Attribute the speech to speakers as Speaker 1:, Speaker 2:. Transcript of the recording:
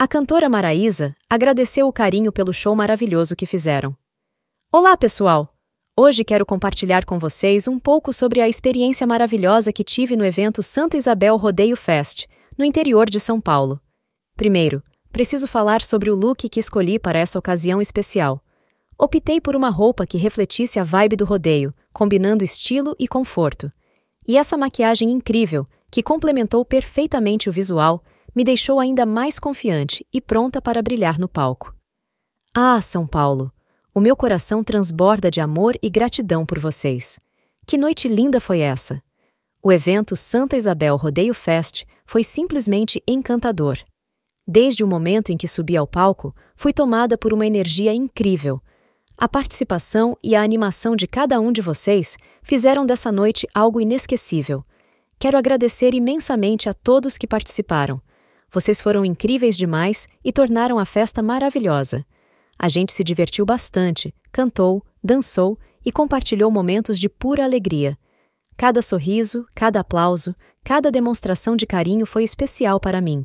Speaker 1: A cantora Maraísa agradeceu o carinho pelo show maravilhoso que fizeram. Olá, pessoal! Hoje quero compartilhar com vocês um pouco sobre a experiência maravilhosa que tive no evento Santa Isabel Rodeio Fest, no interior de São Paulo. Primeiro, preciso falar sobre o look que escolhi para essa ocasião especial. Optei por uma roupa que refletisse a vibe do rodeio, combinando estilo e conforto. E essa maquiagem incrível, que complementou perfeitamente o visual, me deixou ainda mais confiante e pronta para brilhar no palco. Ah, São Paulo, o meu coração transborda de amor e gratidão por vocês. Que noite linda foi essa! O evento Santa Isabel Rodeio Fest foi simplesmente encantador. Desde o momento em que subi ao palco, fui tomada por uma energia incrível. A participação e a animação de cada um de vocês fizeram dessa noite algo inesquecível. Quero agradecer imensamente a todos que participaram vocês foram incríveis demais e tornaram a festa maravilhosa. A gente se divertiu bastante, cantou, dançou e compartilhou momentos de pura alegria. Cada sorriso, cada aplauso, cada demonstração de carinho foi especial para mim.